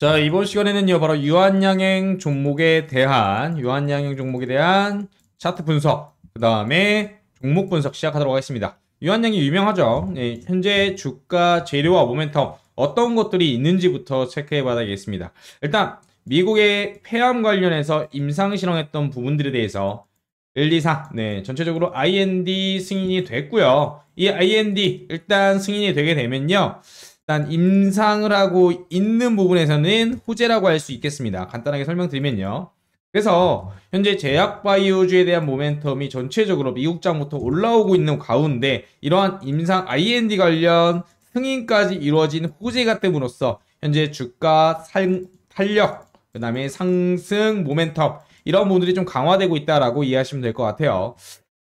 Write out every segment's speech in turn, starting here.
자, 이번 시간에는요, 바로 유한양행 종목에 대한, 유한양행 종목에 대한 차트 분석, 그 다음에 종목 분석 시작하도록 하겠습니다. 유한양이 유명하죠. 예, 현재 주가 재료와 모멘텀, 어떤 것들이 있는지부터 체크해 봐야겠습니다. 일단, 미국의 폐암 관련해서 임상 실험했던 부분들에 대해서 1, 2, 3, 네, 전체적으로 IND 승인이 됐고요. 이 IND 일단 승인이 되게 되면요. 일단 임상을 하고 있는 부분에서는 호재라고 할 수 있겠습니다. 간단하게 설명드리면요. 그래서 현재 제약바이오주에 대한 모멘텀이 전체적으로 미국장부터 올라오고 있는 가운데 이러한 임상 IND 관련 승인까지 이루어진 호재가 뜸으로써 현재 주가 살, 탄력, 그 다음에 상승 모멘텀 이런 부분들이 좀 강화되고 있다라고 이해하시면 될 것 같아요.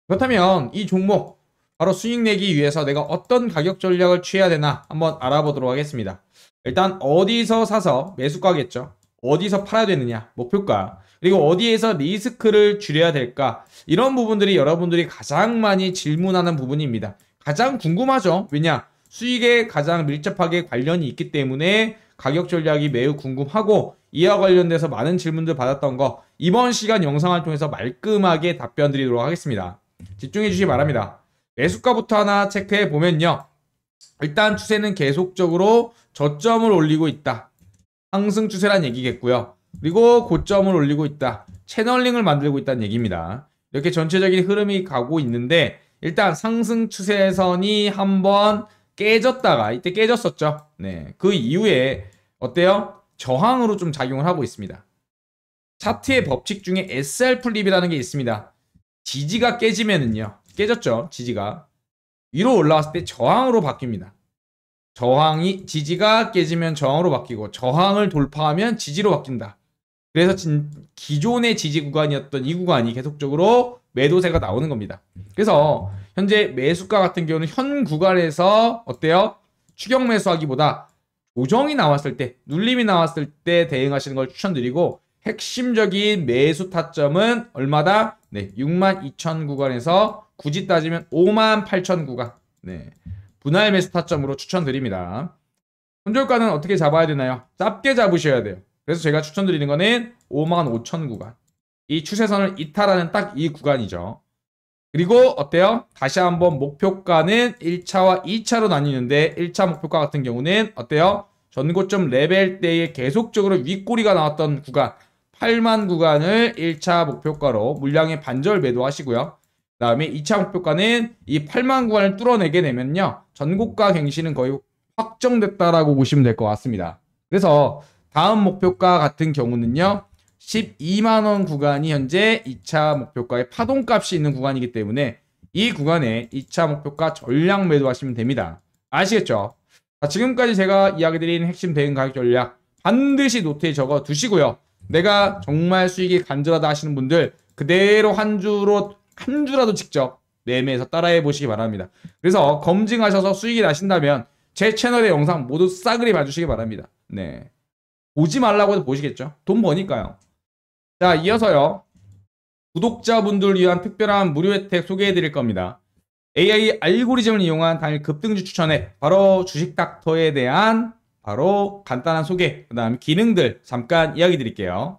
그렇다면 이 종목 바로 수익 내기 위해서 내가 어떤 가격 전략을 취해야 되나 한번 알아보도록 하겠습니다. 일단 어디서 사서 매수가겠죠. 어디서 팔아야 되느냐 목표가 그리고 어디에서 리스크를 줄여야 될까 이런 부분들이 여러분들이 가장 많이 질문하는 부분입니다. 가장 궁금하죠. 왜냐 수익에 가장 밀접하게 관련이 있기 때문에 가격 전략이 매우 궁금하고 이와 관련돼서 많은 질문들 받았던 거 이번 시간 영상을 통해서 말끔하게 답변 드리도록 하겠습니다. 집중해 주시기 바랍니다. 매수가부터 하나 체크해 보면요. 일단 추세는 계속적으로 저점을 올리고 있다. 상승 추세란 얘기겠고요. 그리고 고점을 올리고 있다. 채널링을 만들고 있다는 얘기입니다. 이렇게 전체적인 흐름이 가고 있는데 일단 상승 추세선이 한번 깨졌다가 이때 깨졌었죠. 네. 그 이후에 어때요? 저항으로 좀 작용을 하고 있습니다. 차트의 법칙 중에 SR 플립이라는 게 있습니다. 지지가 깨지면은요. 깨졌죠. 지지가. 위로 올라왔을 때 저항으로 바뀝니다. 저항이 지지가 깨지면 저항으로 바뀌고 저항을 돌파하면 지지로 바뀐다. 그래서 진, 기존의 지지 구간이었던 이 구간이 계속적으로 매도세가 나오는 겁니다. 그래서 현재 매수가 같은 경우는 현 구간에서 어때요? 추격 매수하기보다 조정이 나왔을 때, 눌림이 나왔을 때 대응하시는 걸 추천드리고 핵심적인 매수 타점은 얼마다? 네, 62,000 구간에서 굳이 따지면 5만 8천 구간 네. 분할 매수 타점으로 추천드립니다. 손절가는 어떻게 잡아야 되나요? 짧게 잡으셔야 돼요. 그래서 제가 추천드리는 거는 5만 5천 구간. 이 추세선을 이탈하는 딱 이 구간이죠. 그리고 어때요? 다시 한번 목표가는 1차와 2차로 나뉘는데 1차 목표가 같은 경우는 어때요? 전고점 레벨 때에 계속적으로 윗꼬리가 나왔던 구간 8만 구간을 1차 목표가로 물량의 반절 매도하시고요. 다음에 2차 목표가는 이 8만 구간을 뚫어내게 되면요. 전국가 갱신은 거의 확정됐다라고 보시면 될 것 같습니다. 그래서 다음 목표가 같은 경우는요. 12만원 구간이 현재 2차 목표가의 파동값이 있는 구간이기 때문에 이 구간에 2차 목표가 전량 매도하시면 됩니다. 아시겠죠? 자, 지금까지 제가 이야기드린 핵심 대응 가격 전략 반드시 노트에 적어 두시고요. 내가 정말 수익이 간절하다 하시는 분들 그대로 한 주로 한 주라도 직접 매매해서 따라해 보시기 바랍니다. 그래서 검증하셔서 수익이 나신다면 제 채널의 영상 모두 싸그리 봐주시기 바랍니다. 네. 오지 말라고 해도 보시겠죠? 돈 버니까요. 자, 이어서요. 구독자분들 위한 특별한 무료 혜택 소개해 드릴 겁니다. AI 알고리즘을 이용한 당일 급등주 추천 앱, 바로 주식닥터에 대한 바로 간단한 소개, 그 다음 기능들 잠깐 이야기 드릴게요.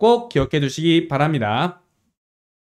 꼭 기억해 두시기 바랍니다.